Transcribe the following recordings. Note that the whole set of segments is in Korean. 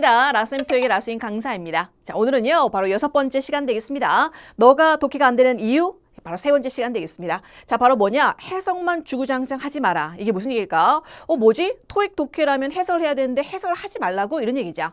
반갑습니다. 라쌤토익의 라스인 강사입니다. 자, 오늘은요, 바로 여섯 번째 시간 되겠습니다. 너가 독해가 안 되는 이유? 바로 세 번째 시간 되겠습니다. 자, 바로 뭐냐? 해석만 주구장창 하지 마라. 이게 무슨 얘기일까? 어, 뭐지? 토익 독해라면 해설을 해야 되는데 해설을 하지 말라고 이런 얘기죠.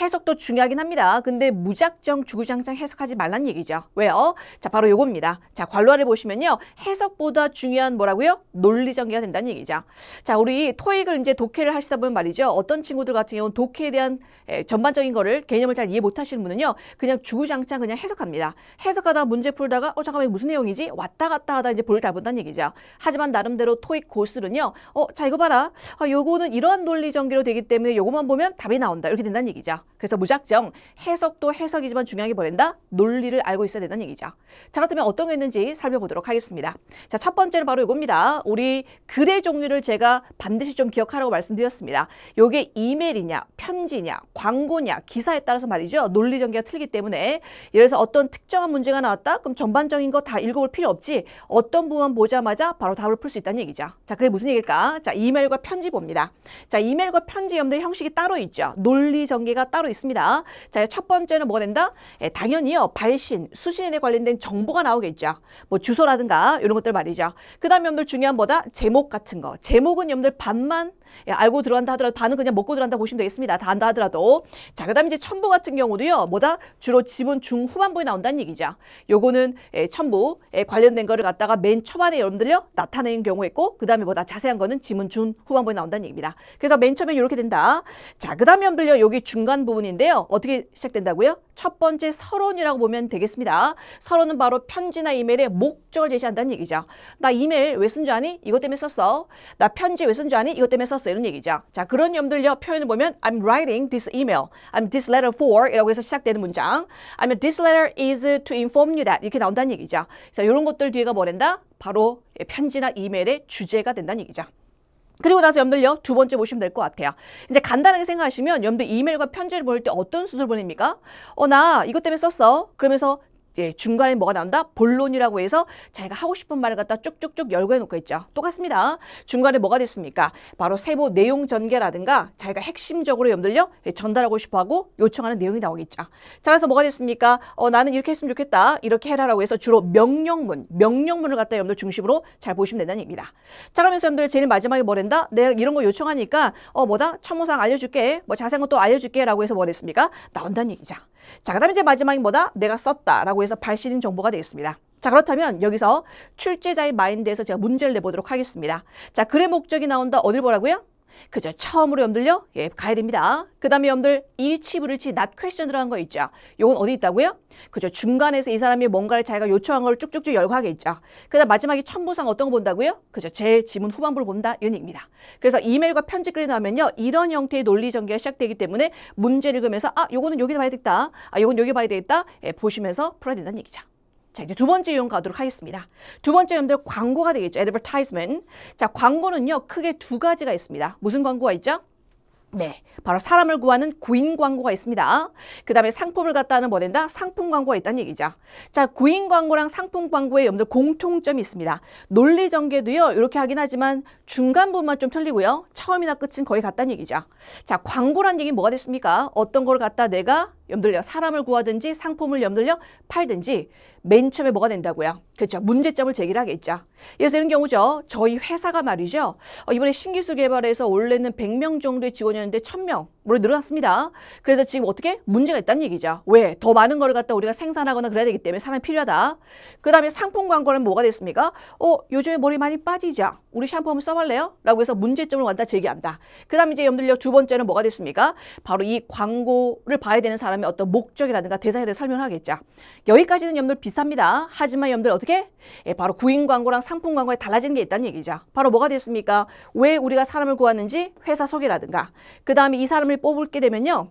해석도 중요하긴 합니다. 근데 무작정 주구장창 해석하지 말란 얘기죠. 왜요? 자, 바로 요겁니다. 자, 관로화를 보시면요. 해석보다 중요한 뭐라고요? 논리 전개가 된다는 얘기죠. 자, 우리 토익을 이제 독해를 하시다 보면 말이죠. 어떤 친구들 같은 경우는 독해에 대한 에, 전반적인 거를 개념을 잘 이해 못 하시는 분은요. 그냥 주구장창 그냥 해석합니다. 해석하다 문제 풀다가 어, 잠깐만 무슨 내용이지? 되지 왔다 갔다 하다 이제 볼다 본다는 얘기죠. 하지만 나름대로 토익 고스는요 어, 자 이거 봐라. 아, 요거는 이러한 논리 전개로 되기 때문에 요것만 보면 답이 나온다. 이렇게 된다는 얘기죠. 그래서 무작정 해석도 해석이지만 중요하게보낸다 논리를 알고 있어야 된다는 얘기죠. 자 그렇다면 어떤 게 있는지 살펴보도록 하겠습니다. 자 첫 번째는 바로 이겁니다. 우리 글의 종류를 제가 반드시 좀 기억하라고 말씀드렸습니다. 요게 이메일이냐 편지냐 광고냐 기사에 따라서 말이죠. 논리 전개가 틀리기 때문에 예를 들어서 어떤 특정한 문제가 나왔다? 그럼 전반적인 거 다 읽어 읽어볼 필요 없지 어떤 부분 보자마자 바로 답을 풀 수 있다는 얘기죠. 자, 그게 무슨 얘기일까? 자, 이메일과 편지 봅니다. 자, 이메일과 편지 염두의 형식이 따로 있죠. 논리 전개가 따로 있습니다. 자, 첫 번째는 뭐가 된다? 예, 당연히요. 발신, 수신에 관련된 정보가 나오겠죠. 뭐 주소라든가 이런 것들 말이죠. 그 다음 염들 중요한 뭐다? 제목 같은 거. 제목은 염들 반만 예, 알고 들어간다 하더라도 반은 그냥 먹고 들어간다 보시면 되겠습니다. 다한다 하더라도. 자, 그 다음에 이제 첨부 같은 경우도요. 뭐다? 주로 지분 중후반부에 나온다는 얘기죠. 요거는 예, 첨부 에 예, 관련된 거를 갖다가 맨 초반에 여러분들요. 나타낸 경우 있고 그 다음에 뭐다? 자세한 거는 지문 중후반부에 나온다는 얘기입니다. 그래서 맨 처음에 이렇게 된다. 자, 그 다음에 여러분들요. 여기 중간 부분인데요. 어떻게 시작된다고요? 첫 번째 서론이라고 보면 되겠습니다. 서론은 바로 편지나 이메일의 목적을 제시한다는 얘기죠. 나 이메일 왜 쓴 줄 아니? 이것 때문에 썼어. 나 편지 왜 쓴 줄 아니? 이것 때문에 썼어. 이런 얘기죠. 자, 그런 염들려 표현을 보면 I'm writing this email. I'm this letter for 이라고 해서 시작되는 문장. I'm this letter is to inform you that 이렇게 나온다는 얘기죠. 자, 이런 것들 뒤에가 뭐된다? 바로 예, 편지나 이메일의 주제가 된다는 얘기죠. 그리고 나서 염러분들두 번째 보시면 될 것 같아요. 이제 간단하게 생각하시면 염러들 이메일과 편지를 보낼 때 어떤 수술 보냅니까? 어, 나 이것 때문에 썼어. 그러면서 예, 중간에 뭐가 나온다? 본론이라고 해서 자기가 하고 싶은 말을 갖다 쭉쭉쭉 열거해 놓고 있죠. 똑같습니다. 중간에 뭐가 됐습니까? 바로 세부 내용 전개라든가 자기가 핵심적으로 염들려 예, 전달하고 싶어하고 요청하는 내용이 나오겠죠. 자, 그래서 뭐가 됐습니까? 어, 나는 이렇게 했으면 좋겠다. 이렇게 해라라고 해서 주로 명령문, 명령문을 갖다 염들 중심으로 잘 보시면 된다는 얘기입니다. 자, 그러면서 분들 제일 마지막에 뭐랜다? 내가 이런 거 요청하니까 어, 뭐다? 참모상 알려줄게. 뭐 자세한 것도 알려줄게. 라고 해서 뭐랬습니까? 나온다는 얘기죠. 자, 그 다음에 이제 마지막에 뭐다? 내가 썼다라고 해서 정부서 발신인 정보가 되겠습니다. 자 그렇다면 여기서 출제자의 마인드에서 제가 문제를 내보도록 하겠습니다. 자 글의 목적이 나온다 어딜 보라고요? 그죠? 처음으로 염들요? 예, 가야 됩니다. 그 다음에 염들 일치 부를치 not question으로 한거 있죠. 요건 어디 있다고요? 그죠? 중간에서 이 사람이 뭔가를 자기가 요청한 걸 쭉쭉쭉 열거하게 있죠. 그 다음 마지막에 첨부상 어떤 거 본다고요? 그죠? 제일 지문 후반부를 본다 이런 얘기입니다. 그래서 이메일과 편지글이 나오면요. 이런 형태의 논리 전개가 시작되기 때문에 문제를 읽으면서 아, 요거는 여기 다 봐야 되겠다. 아, 요건 여기 봐야 되겠다. 예, 보시면서 풀어야 된다는 얘기죠. 자, 이제 두 번째 유형 가도록 하겠습니다. 두 번째 유형들 광고가 되겠죠. advertisement. 자, 광고는요. 크게 두 가지가 있습니다. 무슨 광고가 있죠? 네, 바로 사람을 구하는 구인 광고가 있습니다. 그 다음에 상품을 갖다 하는 뭐 된다? 상품 광고가 있다는 얘기죠. 자, 구인 광고랑 상품 광고의 여러분들 공통점이 있습니다. 논리 전개도요, 이렇게 하긴 하지만 중간 부분만 좀 틀리고요. 처음이나 끝은 거의 같다는 얘기죠. 자, 광고란 얘기는 뭐가 됐습니까? 어떤 걸 갖다 내가 염돌려 사람을 구하든지 상품을 염돌려 팔든지 맨 처음에 뭐가 된다고요? 그렇죠. 문제점을 제기를 하겠죠. 예를 들어 이 경우죠. 저희 회사가 말이죠. 어, 이번에 신기술 개발에서 원래는 100명 정도의 직원이었는데 1000명 물이 늘어났습니다. 그래서 지금 어떻게 문제가 있다는 얘기죠. 왜? 더 많은 걸 갖다 우리가 생산하거나 그래야 되기 때문에 사람이 필요하다. 그 다음에 상품 광고는 뭐가 됐습니까? 어, 요즘에 머리 많이 빠지죠? 우리 샴푸 한번 써볼래요? 라고 해서 문제점을 왔다 제기한다. 그 다음에 이제 염들려 두 번째는 뭐가 됐습니까? 바로 이 광고를 봐야 되는 사람의 어떤 목적이라든가 대상에 대해 설명을 하겠죠. 여기까지는 염들 비쌉니다 하지만 염들 어떻게? 예, 바로 구인 광고랑 상품 광고에 달라지는 게 있다는 얘기죠. 바로 뭐가 됐습니까? 왜 우리가 사람을 구하는지 회사 소개라든가 그 다음에 이 사람을 뽑게 을 되면요.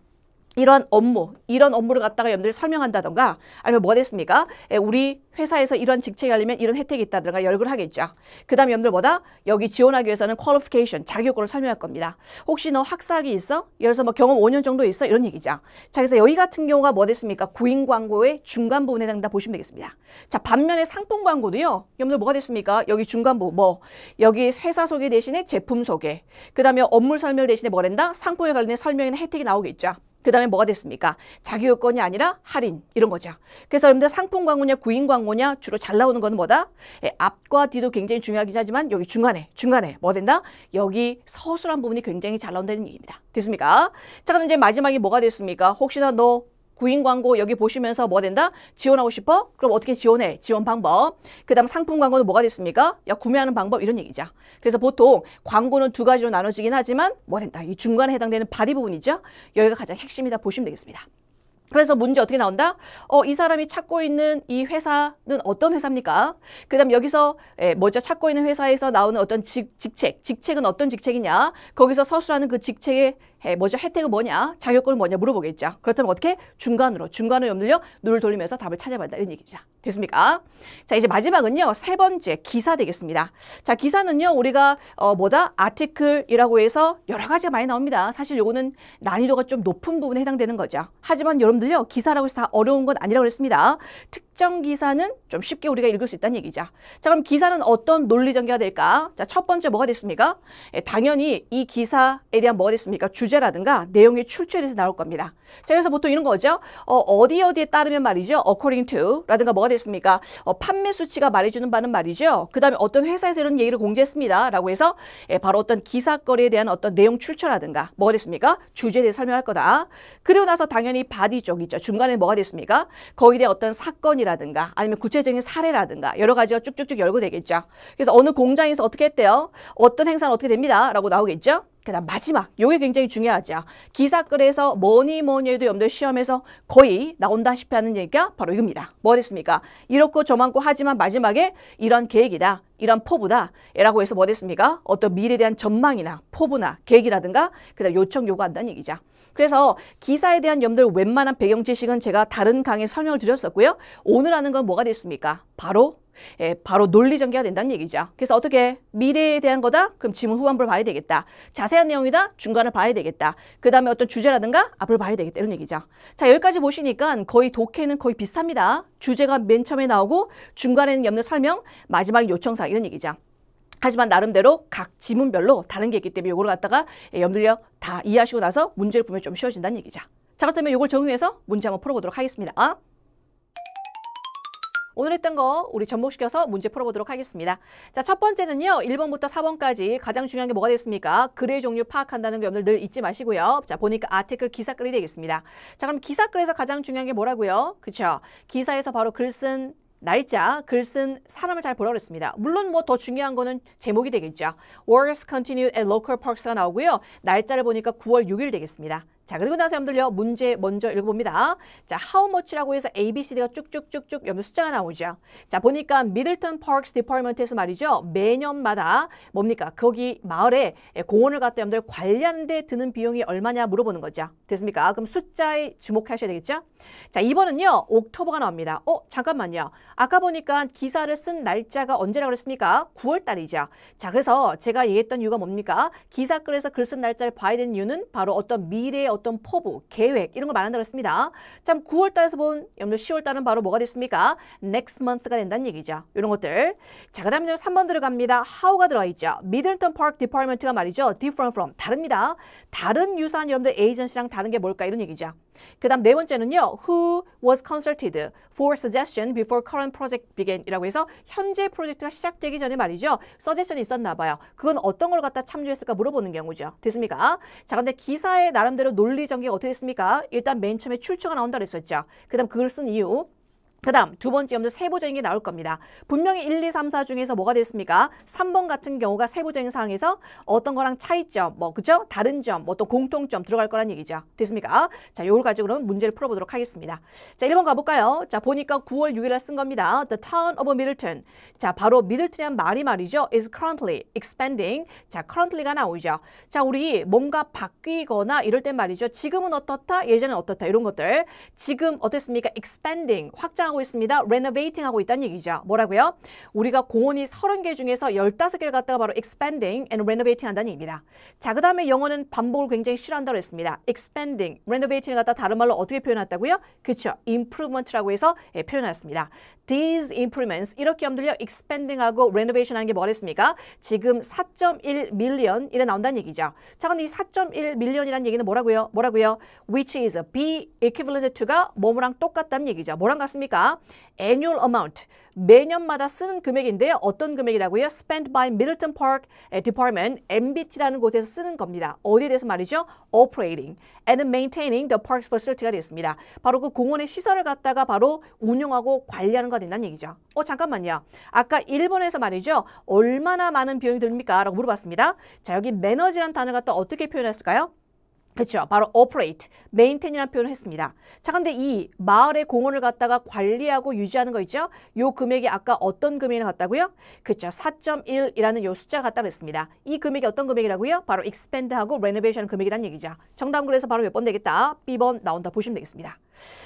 이런 업무, 이런 업무를 갖다가 여러분들 설명한다던가 아니면 뭐가 됐습니까? 예, 우리 회사에서 이런 직책이 하려면 이런 혜택이 있다든가 열거를 하겠죠. 그 다음에 여러분들 뭐다? 여기 지원하기 위해서는 퀄리피케이션, 자격요을 설명할 겁니다. 혹시 너학사학위 있어? 예를 들어서 뭐 경험 5년 정도 있어? 이런 얘기죠. 자, 그래서 여기 같은 경우가 뭐 됐습니까? 구인 광고의 중간 부분에 해당다 보시면 되겠습니다. 자, 반면에 상품 광고도요. 여러분들 뭐가 됐습니까? 여기 중간 부분, 뭐 여기 회사 소개 대신에 제품 소개, 그 다음에 업무 설명 대신에 뭐랜다? 상품에 관련된 설명이나 혜택이 나오겠죠. 그 다음에 뭐가 됐습니까? 자기 요건이 아니라 할인 이런 거죠. 그래서 여러분들 상품 광고냐 구인 광고냐 주로 잘 나오는 거는 뭐다? 예, 앞과 뒤도 굉장히 중요하긴 하지만 여기 중간에 중간에 뭐 된다? 여기 서술한 부분이 굉장히 잘 나온다는 얘기입니다. 됐습니까? 자 그럼 이제 마지막이 뭐가 됐습니까? 혹시나 너 구인 광고 여기 보시면서 뭐 된다? 지원하고 싶어? 그럼 어떻게 지원해? 지원 방법. 그 다음 상품 광고는 뭐가 됐습니까? 야, 구매하는 방법 이런 얘기죠. 그래서 보통 광고는 두 가지로 나눠지긴 하지만 뭐 된다? 이 중간에 해당되는 바디 부분이죠. 여기가 가장 핵심이다 보시면 되겠습니다. 그래서 문제 어떻게 나온다? 어, 이 사람이 찾고 있는 이 회사는 어떤 회사입니까? 그 다음 여기서 에, 예, 뭐죠? 찾고 있는 회사에서 나오는 어떤 직, 직책, 직책은 어떤 직책이냐? 거기서 서술하는 그 직책의 예, 뭐죠? 혜택은 뭐냐? 자격권은 뭐냐? 물어보겠죠. 그렇다면 어떻게? 중간으로, 중간을 염들려 눈을 돌리면서 답을 찾아봤다 이런 얘기죠 됐습니까? 자, 이제 마지막은요. 세 번째 기사 되겠습니다. 자, 기사는요. 우리가 어 뭐다? 아티클이라고 해서 여러 가지가 많이 나옵니다. 사실 요거는 난이도가 좀 높은 부분에 해당되는 거죠. 하지만 여러분들요. 기사라고 해서 다 어려운 건 아니라고 그랬습니다. 특정 기사는 좀 쉽게 우리가 읽을 수 있다는 얘기죠. 자, 그럼 기사는 어떤 논리 전개가 될까? 자, 첫 번째 뭐가 됐습니까? 예, 당연히 이 기사에 대한 뭐가 됐습니까? 주제라든가 내용의 출처에 대해서 나올 겁니다. 자, 그래서 보통 이런 거죠. 어, 어디 어디에 따르면 말이죠. according to 라든가 뭐가 됐 됐습니까? 어, 판매 수치가 말해주는 바는 말이죠. 그 다음에 어떤 회사에서 이런 얘기를 공지했습니다. 라고 해서 예, 바로 어떤 기사거리에 대한 어떤 내용 출처라든가 뭐가 됐습니까? 주제에 대해 설명할 거다. 그리고 나서 당연히 바디 쪽 있죠. 중간에 뭐가 됐습니까? 거기에 대한 어떤 사건이라든가 아니면 구체적인 사례라든가 여러 가지가 쭉쭉쭉 열고 되겠죠. 그래서 어느 공장에서 어떻게 했대요? 어떤 행사는 어떻게 됩니다? 라고 나오겠죠. 그다음 마지막 요게 굉장히 중요하죠. 기사글에서 뭐니 뭐니 해도 염두에 시험에서 거의 나온다시피 하는 얘기가 바로 이겁니다. 뭐 됐습니까? 이렇고 저만고 하지만 마지막에 이런 계획이다. 이런 포부다 라고 해서 뭐 됐습니까? 어떤 미래에 대한 전망이나 포부나 계획이라든가 그다음 요청 요구한다는 얘기죠. 그래서 기사에 대한 염들 웬만한 배경 지식은 제가 다른 강의 설명을 드렸었고요. 오늘 하는 건 뭐가 됐습니까? 바로 예, 바로 논리 전개가 된다는 얘기죠. 그래서 어떻게 미래에 대한 거다? 그럼 지문 후반부를 봐야 되겠다. 자세한 내용이다? 중간을 봐야 되겠다. 그 다음에 어떤 주제라든가 앞을 봐야 되겠다. 이런 얘기죠. 자, 여기까지 보시니까 거의 독해는 거의 비슷합니다. 주제가 맨 처음에 나오고 중간에는 염는 설명, 마지막에 요청사 이런 얘기죠. 하지만 나름대로 각 지문별로 다른 게 있기 때문에 이걸 갖다가 예, 염두려 다 이해하시고 나서 문제를 보면 좀 쉬워진다는 얘기죠. 자 그렇다면 이걸 적용해서 문제 한번 풀어보도록 하겠습니다. 아? 오늘 했던 거 우리 접목시켜서 문제 풀어보도록 하겠습니다. 자, 첫 번째는요. 1번부터 4번까지 가장 중요한 게 뭐가 되겠습니까? 글의 종류 파악한다는 게여러분늘 잊지 마시고요. 자, 보니까 아티클 기사글이 되겠습니다. 자, 그럼 기사글에서 가장 중요한 게 뭐라고요? 그렇죠 기사에서 바로 글쓴 날짜, 글쓴 사람을 잘 보라고 했습니다. 물론 뭐 더 중요한 거는 제목이 되겠죠. Wars continue at local parks가 나오고요. 날짜를 보니까 9월 6일 되겠습니다. 자, 그리고 나서 여러분들요. 문제 먼저 읽어봅니다. 자, how much라고 해서 A, B, C, D가 쭉쭉쭉쭉 여러분 숫자가 나오죠. 자, 보니까 미들턴 파크스 디파트먼트에서 말이죠. 매년마다 뭡니까? 거기 마을에 공원을 갖다 여러분들 관리하는 데 드는 비용이 얼마냐 물어보는 거죠. 됐습니까? 그럼 숫자에 주목하셔야 되겠죠? 자, 이번은요. 옥토버가 나옵니다. 어, 잠깐만요. 아까 보니까 기사를 쓴 날짜가 언제라고 그랬습니까? 9월 달이죠. 자, 그래서 제가 얘기했던 이유가 뭡니까? 기사글에서 글 쓴 날짜를 봐야 되는 이유는 바로 어떤 미래의 어떤 포부, 계획 이런 걸 말한다고 했습니다. 참 9월달에서 본 여러분들 10월달은 바로 뭐가 됐습니까? next month가 된다는 얘기죠. 이런 것들. 자, 그 다음에 3번 들어갑니다. how가 들어있죠. Middleton Park Department가 말이죠. different from, 다릅니다. 다른 유사한 여러분들 에이전시랑 다른 게 뭘까 이런 얘기죠. 그 다음 네 번째는요. Who was consulted for suggestion before current project began 이라고 해서 현재 프로젝트가 시작되기 전에 말이죠. 서제션이 있었나 봐요. 그건 어떤 걸 갖다 참조했을까 물어보는 경우죠. 됐습니까? 자, 근데 기사에 나름대로 논리 전개가 어떻게 됐습니까? 일단 맨 처음에 출처가 나온다 그랬었죠. 그 다음 글을 쓴 이유 그 다음 두 번째 염두 세부적인 게 나올 겁니다. 분명히 1, 2, 3, 4 중에서 뭐가 됐습니까? 3번 같은 경우가 세부적인 상황에서 어떤 거랑 차이점, 뭐 그죠? 다른 점, 뭐 또 공통점 들어갈 거란 얘기죠. 됐습니까? 자, 요걸 가지고 그러 문제를 풀어보도록 하겠습니다. 자, 1번 가볼까요? 자, 보니까 9월 6일에 쓴 겁니다. The town of Middleton. 자, 바로 미들튼이란 말이 말이죠. is currently expanding. 자, currently가 나오죠. 자, 우리 뭔가 바뀌거나 이럴 때 말이죠. 지금은 어떻다, 예전엔 어떻다 이런 것들. 지금 어땠습니까? expanding, 확장 하고 있습니다. 레노베이팅 하고 있다는 얘기죠. 뭐라고요? 우리가 공원이 30개 중에서 15개를 갖다가 바로 expanding and renovating 한다는 얘기입니다. 자, 그 다음에 영어는 반복을 굉장히 싫어한다고 했습니다. expanding, renovating을 갖다 다른 말로 어떻게 표현했다고요? 그쵸. improvement라고 해서 예, 표현했습니다. these improvements 이렇게 하면 들려 expanding하고 renovation 하는 게 뭐랬습니까? 지금 4.1 밀리언 이래 나온다는 얘기죠. 자, 근데 이 4.1 밀리언이라는 얘기는 뭐라고요? 뭐라고요? which is be equivalent to가 뭐뭐랑 똑같다는 얘기죠. 뭐랑 같습니까? 보니까 annual amount 매년마다 쓰는 금액인데 요 어떤 금액이라고요? spent by Middleton Park Department MBT라는 곳에서 쓰는 겁니다. 어디에 대해서 말이죠? operating and maintaining the park s facility가 됐습니다. 바로 그 공원의 시설을 갖다가 바로 운영하고 관리하는 거 된다는 얘기죠. 어 잠깐만요. 아까 1번에서 말이죠. 얼마나 많은 비용이 듭니까? 라고 물어봤습니다. 자 여기 매너지란 단어가 또 어떻게 표현했을까요? 그렇죠. 바로 operate, maintain이라는 표현을 했습니다. 자, 근데 이 마을의 공원을 갖다가 관리하고 유지하는 거 있죠? 요 금액이 아까 어떤 금액이나 같다고요? 그렇죠. 4.1이라는 요 숫자 같다 그랬습니다. 이 금액이 어떤 금액이라고요? 바로 expand하고 renovation 금액이라는 얘기죠. 정답은 그래서 바로 몇 번 되겠다? B번 나온다 보시면 되겠습니다.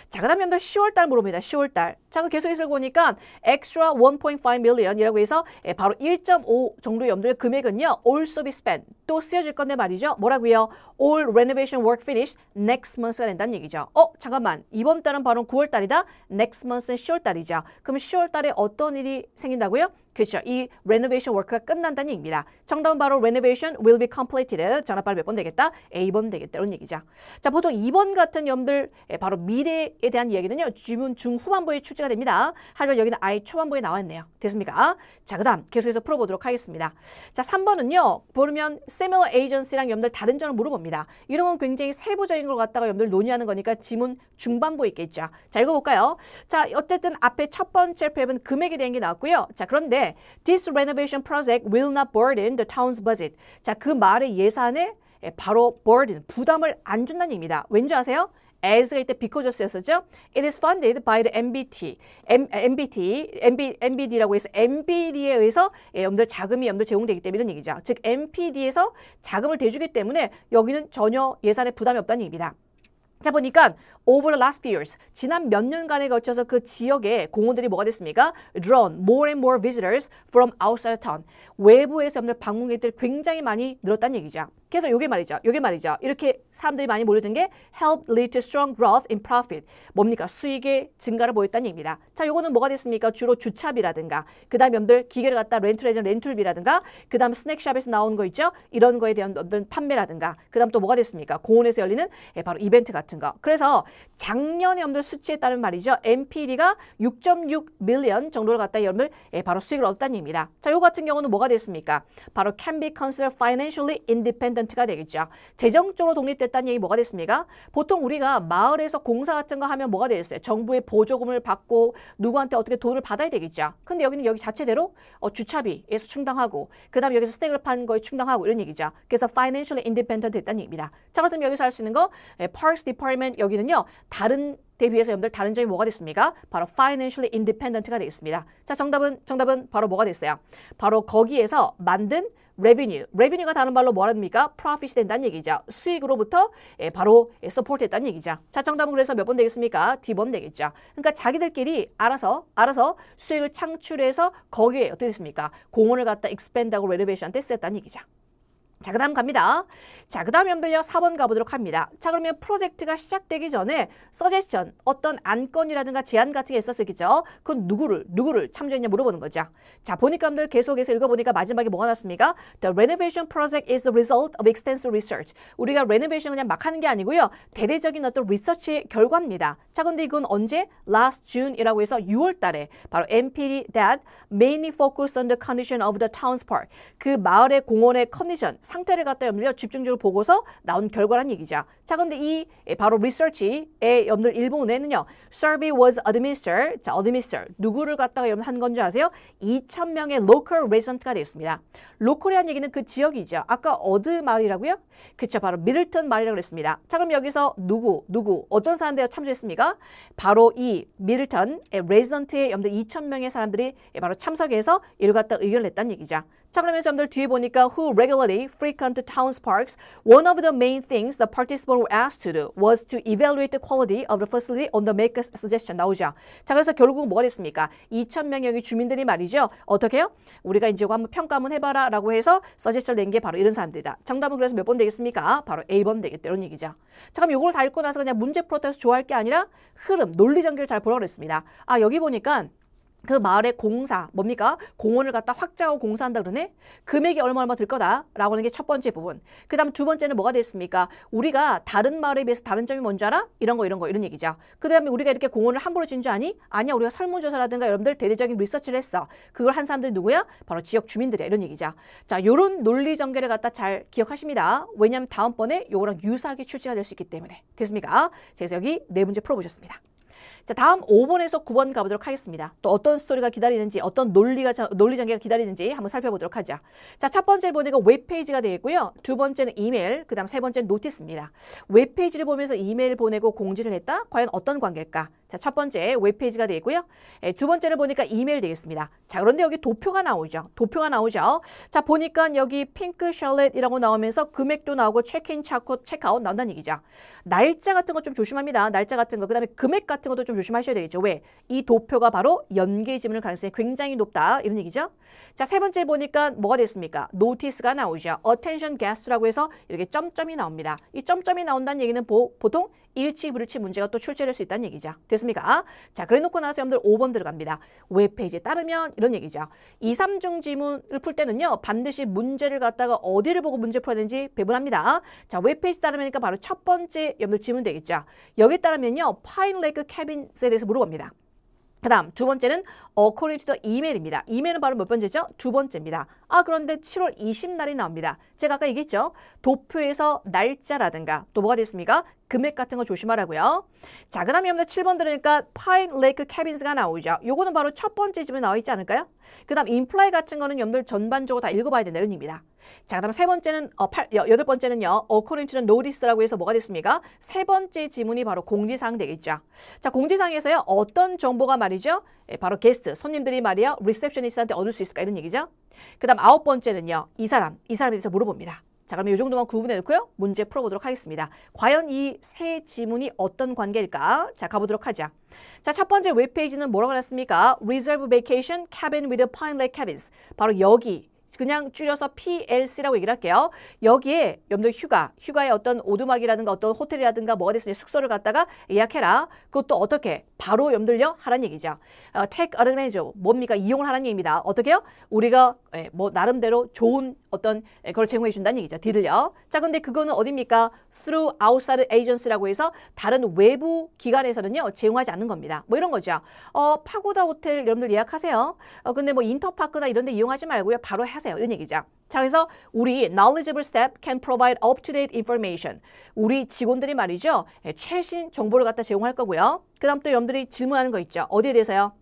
자, 그 다음에 여러분 10월달 물어봅니다. 10월달. 자, 그 계속해서 보니까 extra 1.5 million 이라고 해서 예, 바로 1.5 정도 의 염두의 금액은요. also be spent. 또 쓰여질 건데 말이죠. 뭐라고요? all renovation work finish next month가 된다는 얘기죠. 어, 잠깐만. 이번 달은 바로 9월달이다. next month은 10월달이죠. 그럼 10월달에 어떤 일이 생긴다고요? 그렇죠. 이 renovation work가 끝난다는 얘기입니다. 정답은 바로 renovation will be completed. 전화번호 몇번 되겠다? A번 되겠다. 이런 얘기죠. 자, 보통 2번 같은 연들 예, 바로 미래에 대한 이야기는요. 질문 중후반부에 출제가 됩니다. 하지만 여기는 아예 초반부에 나와 있네요. 됐습니까? 자, 그 다음 계속해서 풀어보도록 하겠습니다. 자, 3번은요. 보면 similar agency랑 연들 다른 점을 물어봅니다. 이런 건 굉장히 세부적인 걸 갖다가 연들 논의하는 거니까 지문 중반부에 있겠죠. 자, 읽어볼까요? 자, 어쨌든 앞에 첫 번째 탭은 금액에 대한 게 나왔고요. 자, 그런데 했는데 this renovation project will not burden the town's budget. 자, 그 말의 예산에 예, 바로 burden, 부담을 안 준다는 얘기입니다. 왠지 아세요? as가 이때 because였었죠. It is funded by the MBT, M, MBT, MB, MBD라고 해서 MBD에 의해서 예, 여러분들 자금이 여러분들 제공되기 때문에 이런 얘기죠. 즉 MPD에서 자금을 대주기 때문에 여기는 전혀 예산에 부담이 없다는 얘기입니다. 자 보니까 over the last few years 지난 몇 년간에 걸쳐서 그 지역의 공원들이 뭐가 됐습니까? drawn more and more visitors from outside town 외부에서 여러분들 방문객들이 굉장히 많이 늘었다는 얘기죠. 그래서 요게 말이죠. 요게 말이죠. 이렇게 사람들이 많이 몰려든 게 help lead to strong growth in profit. 뭡니까? 수익의 증가를 보였다는 얘기입니다. 자, 요거는 뭐가 됐습니까? 주로 주차비라든가 그다음에 여러분들 기계를 갖다 렌트레전 이 렌툴비라든가 그다음 스낵샵에서 나온 거 있죠. 이런 거에 대한 어떤 판매라든가 그다음 또 뭐가 됐습니까? 공원에서 열리는 예, 바로 이벤트 같은 거. 그래서 작년에 여러분들 수치에 따른 말이죠. m p d 가6.6 밀리언 정도를 갖다 여러분들 예, 바로 수익을 얻었다는 얘기입니다. 자, 요 같은 경우는 뭐가 됐습니까? 바로 can be considered financially independent 인디트가 되겠죠. 재정적으로 독립됐다는 얘기 뭐가 됐습니까? 보통 우리가 마을에서 공사 같은 거 하면 뭐가 되겠어요? 정부의 보조금을 받고 누구한테 어떻게 돈을 받아야 되겠죠. 근데 여기는 여기 자체대로 어, 주차비에서 충당하고 그다음에 여기서 스택을 파는 거에 충당하고 이런 얘기죠. 그래서 financially independent 됐다는 얘기입니다. 자 그렇다면 여기서 할 수 있는 거 예, Parks Department 여기는요. 다른 대 비해서 여러분들 다른 점이 뭐가 됐습니까? 바로 financially independent가 되겠습니다. 자, 정답은 정답은 바로 뭐가 됐어요? 바로 거기에서 만든 revenue. revenue가 다른 말로 뭐라합니까 profit이 된다는 얘기죠. 수익으로부터 예, 바로 예, support 했다는 얘기죠. 자, 정답은 그래서 몇 번 되겠습니까? D번 되겠죠. 그러니까 자기들끼리 알아서 알아서 수익을 창출해서 거기에 어떻게 됐습니까? 공원을 갖다 expand하고 renovation한테 쓰였다는 얘기죠. 자, 그 다음 갑니다. 자, 그 다음 연결력 4번 가보도록 합니다. 자, 그러면 프로젝트가 시작되기 전에 서제션, 어떤 안건이라든가 제안 같은 게 있었을 기죠. 그건 누구를, 누구를 참조했냐 물어보는 거죠. 자, 보니까 들 계속해서 읽어보니까 마지막에 뭐가 났습니까? The renovation project is the result of extensive research. 우리가 renovation 그냥 막 하는 게 아니고요. 대대적인 어떤 리서치의 결과입니다. 자, 근데 이건 언제? Last June이라고 해서 6월 달에 바로 MPD that mainly focused on the condition of the town's park. 그 마을의 공원의 컨디션, 상태를 갖다 염려 집중적으로 보고서 나온 결과란 얘기죠. 자, 근데 이 예, 바로 리서치의 염들 일본에는요. Survey was administered. 자, administered. 누구를 갖다가 염한 건지 아세요? 2천명의 local resident가 되었습니다. 로컬이란 얘기는 그 지역이죠. 아까 어드 말이라고요? 그쵸, 바로 미들턴 말이라고 그랬습니다. 자, 그럼 여기서 누구, 누구, 어떤 사람들이 참조했습니까 바로 이 미들턴의 레지던트의 염들 2천명의 사람들이 예, 바로 참석해서 일갖다 의견을 냈다는 얘기죠. 자, 그러면서 여러분들 뒤에 보니까 who regularly frequent town parks, one of the main things the participants were asked to do was to evaluate the quality of the facility on the maker's suggestion 나오죠. 자, 그래서 결국 뭐가 됐습니까? 2,000명 의 주민들이 말이죠. 어떻게 해요? 우리가 이제 이거 한번 평가 한번 해봐라 라고 해서 서제션 낸게 바로 이런 사람들이다. 정답은 그래서 몇 번 되겠습니까? 바로 A번 되겠다. 이런 얘기죠. 자, 그럼 이걸 다 읽고 나서 그냥 문제 풀었다 해서 좋아할 게 아니라 흐름, 논리 전개를 잘 보라고 그랬습니다. 아, 여기 보니까 그 마을의 공사 뭡니까? 공원을 갖다 확장하고 공사한다 그러네. 금액이 얼마 얼마 들 거다라고 하는 게 첫 번째 부분. 그다음 두 번째는 뭐가 됐습니까? 우리가 다른 마을에 비해서 다른 점이 뭔지 알아? 이런 거 이런 거 이런 얘기죠. 그다음에 우리가 이렇게 공원을 함부로 지줄 아니? 아니야 우리가 설문조사라든가 여러분들 대대적인 리서치를 했어. 그걸 한 사람들이 누구야? 바로 지역 주민들이야 이런 얘기죠. 자 요런 논리 전개를 갖다 잘 기억하십니다. 왜냐하면 다음번에 요거랑 유사하게 출제가 될 수 있기 때문에 됐습니까? 그래서 여기 네 문제 풀어보셨습니다. 자, 다음 5번에서 9번 가보도록 하겠습니다. 또 어떤 스토리가 기다리는지, 어떤 논리가, 논리 전개가 기다리는지 한번 살펴보도록 하죠. 자, 첫 번째 를보니까 웹페이지가 되겠고요. 두 번째는 이메일, 그 다음 세 번째는 노티스입니다. 웹페이지를 보면서 이메일 보내고 공지를 했다? 과연 어떤 관계일까? 자, 첫 번째 웹페이지가 되겠고요. 예, 두 번째를 보니까 이메일 되겠습니다. 자, 그런데 여기 도표가 나오죠. 도표가 나오죠. 자, 보니까 여기 핑크 셜렛이라고 나오면서 금액도 나오고 체크인, 체크아웃 나온다는 얘기죠. 날짜 같은 거 좀 조심합니다. 날짜 같은 거, 그 다음에 금액 같은 것도 좀 조심하셔야 되겠죠. 왜? 이 도표가 바로 연계 지문일 가능성이 굉장히 높다. 이런 얘기죠. 자, 세 번째 보니까 뭐가 됐습니까? 노티스가 나오죠. attention g u s 라고 해서 이렇게 점점이 나옵니다. 이 점점이 나온다는 얘기는 보, 보통 일치불일치 문제가 또 출제될 수 있다는 얘기죠. 됐습니까? 자, 그래놓고 나서 여러분들 5번 들어갑니다. 웹페이지에 따르면 이런 얘기죠. 2, 3중 지문을 풀 때는요. 반드시 문제를 갖다가 어디를 보고 문제 풀어야 되는지 배분합니다. 자, 웹페이지 따르면니까 바로 첫 번째 여러분들 지문 되겠죠. 여기에 따르면요. 파인 레이크 캐빈스에 대해서 물어봅니다. 그 다음 두 번째는 according to the email입니다. 이메일은 바로 몇 번째죠? 두 번째입니다. 아 그런데 7월 20날이 나옵니다. 제가 아까 얘기했죠? 도표에서 날짜라든가 또 뭐가 됐습니까? 금액 같은 거 조심하라고요. 자, 그 다음에 여러분들 7번 들으니까 파인 레이크 캐빈스가 나오죠. 요거는 바로 첫 번째 집에 나와 있지 않을까요? 그 다음 인플라이 같은 거는 여러분들 전반적으로 다 읽어봐야 된다는 의미입니다. 자, 그 다음 세 번째는, 어, 팔, 여, 여덟 번째는요. 어코린트 전 노리스라고 해서 뭐가 됐습니까? 세 번째 지문이 바로 공지사항 되겠죠. 자, 공지사항에서요. 어떤 정보가 말이죠? 예, 바로 게스트, 손님들이 말이요. 리셉션니스한테 얻을 수 있을까? 이런 얘기죠. 그 다음 아홉 번째는요. 이 사람, 이 사람에 대해서 물어봅니다. 자, 그럼 이 정도만 구분해 놓고요. 문제 풀어보도록 하겠습니다. 과연 이 세 지문이 어떤 관계일까? 자, 가보도록 하자. 자, 첫 번째 웹페이지는 뭐라고 했습니까? Reserve Vacation Cabin with Pine Lake Cabins. 바로 여기 그냥 줄여서 PLC라고 얘기를 할게요. 여기에 여러분들 휴가, 휴가의 어떤 오두막이라든가 어떤 호텔이라든가 뭐가 됐으니 숙소를 갖다가 예약해라. 그것도 어떻게? 바로 염들요 하라는 얘기죠. 어, take advantage of 뭡니까? 이용을 하라는 얘기입니다. 어떻게요? 우리가 예, 뭐 나름대로 좋은 어떤 예, 그걸 제공해 준다는 얘기죠. 딜을요. 자, 근데 그거는 어딥니까? through outside agency라고 해서 다른 외부 기관에서는요. 제공하지 않는 겁니다. 뭐 이런 거죠. 어, 파고다 호텔 여러분들 예약하세요. 어, 근데 뭐 인터파크나 이런 데 이용하지 말고요. 바로 해 하세요. 이런 얘기죠. 자, 그래서 우리 knowledgeable staff can provide up-to-date information. 우리 직원들이 말이죠. 예, 최신 정보를 갖다 제공할 거고요. 그 다음 또 여러분들이 질문하는 거 있죠. 어디에 대해서요?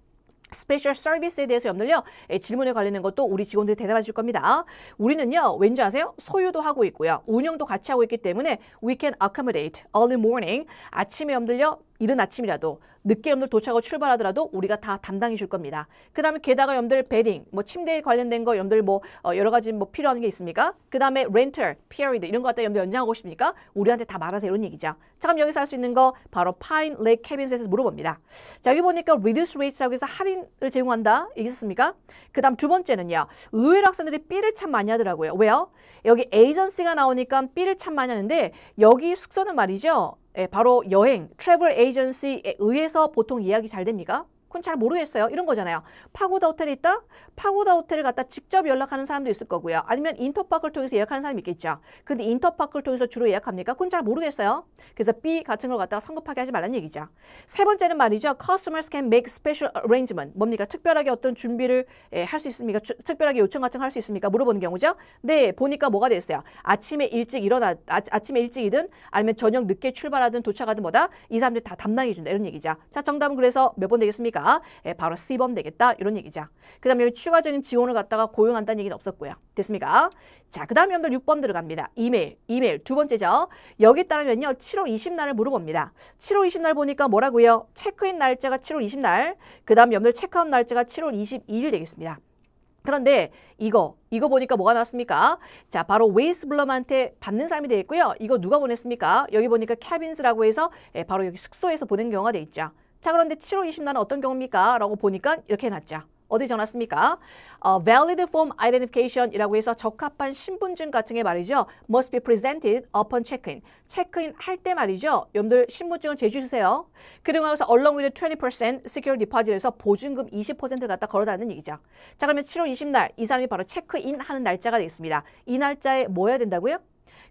스페셜 서비스에 대해서 염려 예, 질문에 관련된 것도 우리 직원들이 대답해 줄 겁니다. 우리는요. 왠지 아세요? 소유도 하고 있고요. 운영도 같이 하고 있기 때문에 we can accommodate early morning. 아침에 염들요. 이른 아침이라도 늦게 염들 도착하고 출발하더라도 우리가 다 담당해 줄 겁니다. 그 다음에 게다가 염들 베딩, 뭐 침대에 관련된 거 염들 뭐 어, 여러 가지 뭐 필요한 게 있습니까? 그 다음에 렌터, 피어리드 이런 거 갖다 염들 연장하고 싶습니까? 우리한테 다 말하세요 이런 얘기죠. 자 그럼 여기서 할 수 있는 거 바로 파인 레이 캐빈스에서 물어봅니다. 자 여기 보니까 reduce rate라고 해서 할인을 제공한다 있게습니까그 다음 두 번째는요. 의외로 학생들이 B를 참 많이 하더라고요. 왜요? 여기 에이전시가 나오니까 B를 참 많이 하는데 여기 숙소는 말이죠. 예, 바로 여행, 트래블 에이전시에 의해서 보통 예약이 잘 됩니까? 그건 잘 모르겠어요. 이런 거잖아요. 파고다 호텔이 있다? 파고다 호텔을 갔다 직접 연락하는 사람도 있을 거고요. 아니면 인터파크를 통해서 예약하는 사람이 있겠죠. 근데 인터파크를 통해서 주로 예약합니까? 그건 잘 모르겠어요. 그래서 B 같은 걸 갖다가 성급하게 하지 말라는 얘기죠. 세 번째는 말이죠. Customers can make special arrangement. 뭡니까? 특별하게 어떤 준비를 예, 할수 있습니까? 주, 특별하게 요청 같은 거할수 있습니까? 물어보는 경우죠. 네, 보니까 뭐가 됐어요. 아침에 일찍 일어나, 아, 아침에 일찍이든 아니면 저녁 늦게 출발하든 도착하든 뭐다? 이 사람들 다 담당해 준다. 이런 얘기죠. 자, 정답은 그래서 몇 번 되겠습니까? 되니까 예, 바로 C번 되겠다 이런 얘기죠. 그 다음에 추가적인 지원을 갖다가 고용한다는 얘기는 없었고요. 됐습니까? 자, 그 다음에 여러분들 6번 들어갑니다. 이메일, 이메일 두 번째죠. 여기 따르면요. 7월 20날을 물어봅니다. 7월 20날 보니까 뭐라고요? 체크인 날짜가 7월 20날, 그 다음에 여러분들 체크아웃 날짜가 7월 22일 되겠습니다. 그런데 이거 이거 보니까 뭐가 나왔습니까? 자 바로 웨이스 블럼한테 받는 사람이 되겠고요. 이거 누가 보냈습니까? 여기 보니까 캐빈스라고 해서 예, 바로 여기 숙소에서 보낸 경우가 되어 있죠. 자 그런데 7월 20날은 어떤 경우입니까? 라고 보니까 이렇게 해놨죠. 어디 전화습니까 어, valid form identification이라고 해서 적합한 신분증 같은 게 말이죠. must be presented upon check-in. 체크인 할 때 말이죠. 여러분들 신분증을 제주주세요 그리고 나서 along with 20% secure deposit에서 보증금 20%를 갖다 걸어다라는 얘기죠. 자 그러면 7월 20날 이 사람이 바로 체크인 하는 날짜가 되겠습니다. 이 날짜에 뭐 해야 된다고요?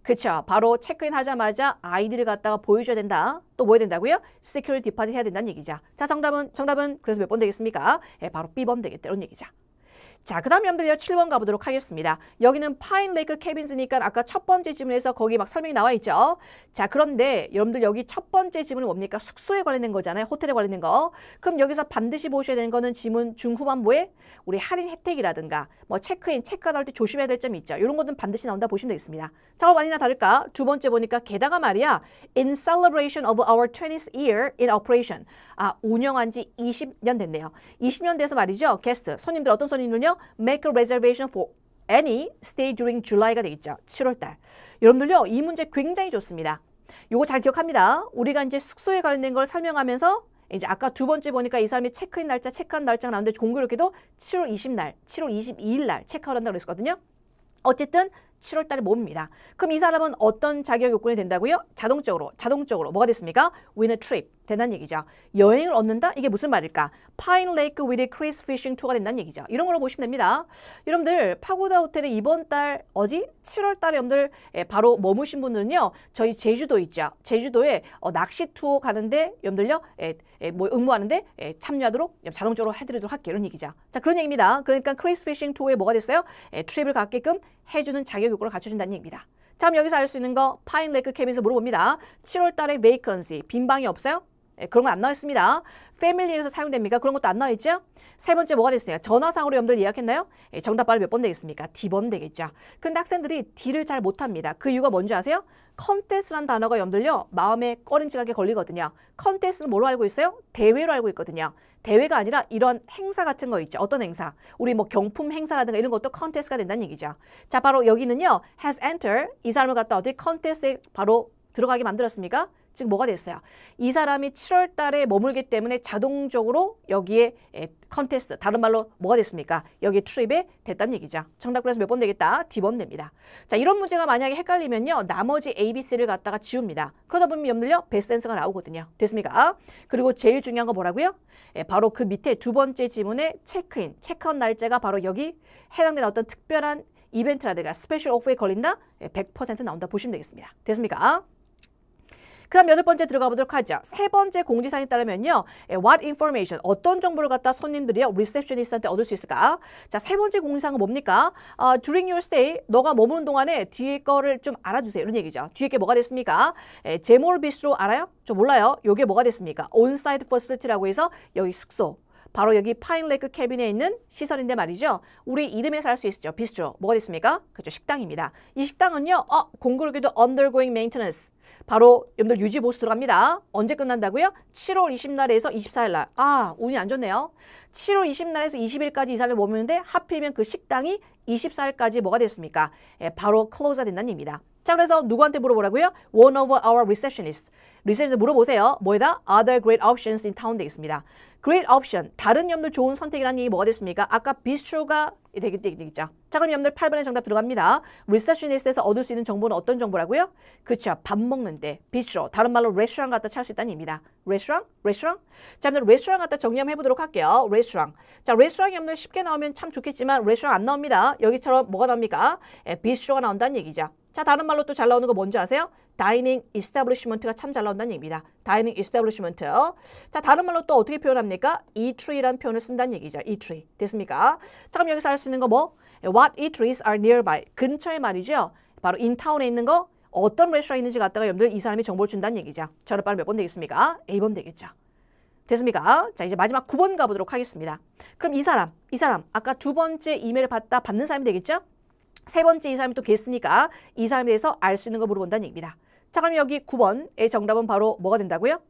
그쵸. 바로 체크인 하자마자 아이디를 갖다가 보여줘야 된다. 또 뭐 해야 된다고요? s e c u r i t 해야 된다는 얘기죠. 자, 정답은, 정답은 그래서 몇 번 되겠습니까? 예, 바로 B번 되겠다. 이런 얘기죠. 자, 그 다음 여러분들 7번 가보도록 하겠습니다. 여기는 파인레이크 캐빈즈니까 아까 첫 번째 질문에서 거기 막 설명이 나와 있죠. 자, 그런데 여러분들 여기 첫 번째 질문은 뭡니까? 숙소에 관련된 거잖아요. 호텔에 관련된 거. 그럼 여기서 반드시 보셔야 되는 거는 지문 중후반부에 우리 할인 혜택이라든가 뭐 체크인, 체크아웃 할때 조심해야 될 점이 있죠. 이런 것들은 반드시 나온다 보시면 되겠습니다. 자, 그럼 아나 다를까? 두 번째 보니까 게다가 말이야. In celebration of our 20th year in operation. 아, 운영한 지 20년 됐네요. 20년 돼서 말이죠. 게스트, 손님들 어떤 손님들은요? 되며 make a reservation for any stay during July가 되겠죠. 7월달. 여러분들요 이 문제 굉장히 좋습니다. 요거 잘 기억합니다. 우리가 이제 숙소에 관련된 걸 설명하면서 이제 아까 두 번째 보니까 이 사람이 체크인 날짜, 체크한 날짜가 나왔는데 공교롭게도 7월 20날, 7월 22일 날 체크아웃 한다고 그랬었거든요. 어쨌든 7월 달에 모 뭡니다. 그럼 이 사람은 어떤 자격 요건이 된다고요? 자동적으로, 자동적으로 뭐가 됐습니까? win a trip 된다는 얘기죠. 여행을 얻는다? 이게 무슨 말일까? Pine Lake with a Chris Fishing Tour가 된다는 얘기죠. 이런 걸로 보시면 됩니다. 여러분들 파고다 호텔에 이번 달 어지? 7월 달에 여러분들 예, 바로 머무신 분들은요. 저희 제주도 있죠. 제주도에 어, 낚시 투어 가는데 여러분들요. 에, 예, 에, 예, 뭐 응모하는데 에, 참여하도록 자동적으로 해드리도록 할게요. 이런 얘기죠. 자 그런 얘기입니다. 그러니까 Chris Fishing Tour에 뭐가 됐어요? 에, 트립을 갖게끔 해주는 자격 요건을 갖춰준다는 얘기입니다. 자, 그럼 여기서 알 수 있는 거 파인레크 캠에서 물어봅니다. 7월 달에 베이컨시 빈 방이 없어요? 예, 그런 거 안 나와 있습니다. 패밀리에서 사용됩니까? 그런 것도 안 나와 있죠? 세 번째 뭐가 됐습니까? 전화상으로 여러분들 예약했나요? 예, 정답 바로 몇 번 되겠습니까? D번 되겠죠. 근데 학생들이 D를 잘 못합니다. 그 이유가 뭔지 아세요? 컨테스트란 단어가 염들요 마음에 꺼림직하게 걸리거든요. 컨테스트는 뭐로 알고 있어요? 대회로 알고 있거든요. 대회가 아니라 이런 행사 같은 거 있죠. 어떤 행사? 우리 뭐 경품 행사라든가 이런 것도 컨테스트가 된다는 얘기죠. 자, 바로 여기는요. has entered 이 사람을 갖다 어디 컨테스트에 바로 들어가게 만들었습니까? 즉 뭐가 됐어요? 이 사람이 7월 달에 머물기 때문에 자동적으로 여기에 컨테스트, 다른 말로 뭐가 됐습니까? 여기에 출입이 됐다는 얘기죠. 정답 그래서 몇 번 되겠다? D번 됩니다. 자, 이런 문제가 만약에 헷갈리면요. 나머지 A, B, C를 갖다가 지웁니다. 그러다 보면 염들려 베스센스가 나오거든요. 됐습니까? 그리고 제일 중요한 거 뭐라고요? 예, 바로 그 밑에 두 번째 지문의 체크인, 체크아웃 날짜가 바로 여기 해당되는 어떤 특별한 이벤트라든가 스페셜 오프에 걸린다? 예, 100% 나온다 보시면 되겠습니다. 됐습니까? 그다음 여덟 번째 들어가 보도록 하죠. 세 번째 공지사항에 따르면요. 예, what information 어떤 정보를 갖다 손님들이 리셉션니스한테 얻을 수 있을까? 자, 세 번째 공지사항은 뭡니까? Uh, during your stay 너가 머무는 동안에 뒤에 거를 좀 알아주세요. 이런 얘기죠. 뒤에 게 뭐가 됐습니까? 예, 제몰 비스로 알아요? 저 몰라요. 요게 뭐가 됐습니까? 온사이드 퍼스리티라고 해서 여기 숙소 바로 여기 파인레이크 캐빈에 있는 시설인데 말이죠. 우리 이름에서 할 수 있죠. 비스트로. 뭐가 됐습니까? 그죠. 식당입니다. 이 식당은요. 어, 공교롭게도 undergoing maintenance. 바로 여러분들 유지 보수 들어갑니다. 언제 끝난다고요? 7월 20날에서 24일날. 아 운이 안 좋네요. 7월 20날에서 20일까지 이사를 머무는데 하필이면 그 식당이 24일까지 뭐가 됐습니까? 예, 바로 클로즈가 된다는 얘기입니다. 자, 그래서 누구한테 물어보라고요? One of our receptionists. 리셉션에 물어보세요. 뭐에다? Other great options in town 되겠습니다. Great option. 다른 염들 좋은 선택이라는 얘기 뭐가 됐습니까? 아까 비스트로가 되기 되겠죠. 자, 그럼 염들 8번의 정답 들어갑니다. 리셉션리스트에서 얻을 수 있는 정보는 어떤 정보라고요? 그쵸. 밥 먹는데. 비스트로. 다른 말로 레스토랑 갖다 찾을 수 있다는 얘기입니다. 레스토랑? 레스토랑? 자, 그럼 레스토랑 갖다 정리해 한번 보도록 할게요. 레스토랑. 자, 레스토랑 염들 쉽게 나오면 참 좋겠지만 레스토랑 안 나옵니다. 여기처럼 뭐가 나옵니까? 예, 비스트로가 나온다는 얘기죠. 자, 다른 말로 또 잘 나오는 거 뭔지 아세요? 다이닝 이스타블리시먼트가 참 잘 나온다는 얘기입니다. 다이닝 이스타블리시먼트. 자, 다른 말로 또 어떻게 표현합니까? 이트리라는 표현을 쓴다는 얘기죠. 이트리. 됐습니까? 자, 그럼 여기서 할 수 있는 거 뭐? What eateries are nearby? 근처에 말이죠. 바로 인타운에 있는 거 어떤 레스토랑 있는지 갖다가 여러분들 이 사람이 정보를 준다는 얘기죠. 저는 바로 몇번 되겠습니까? A번 되겠죠. 됐습니까? 자 이제 마지막 9번 가보도록 하겠습니다. 그럼 이 사람, 이 사람 아까 두 번째 이메일 받다 받는 사람이 되겠죠? 세 번째 이 사람이 또 계시니까 이 사람에 대해서 알 수 있는 거 물어본다는 얘기입니다. 자 그럼 여기 9번의 정답은 바로 뭐가 된다고요?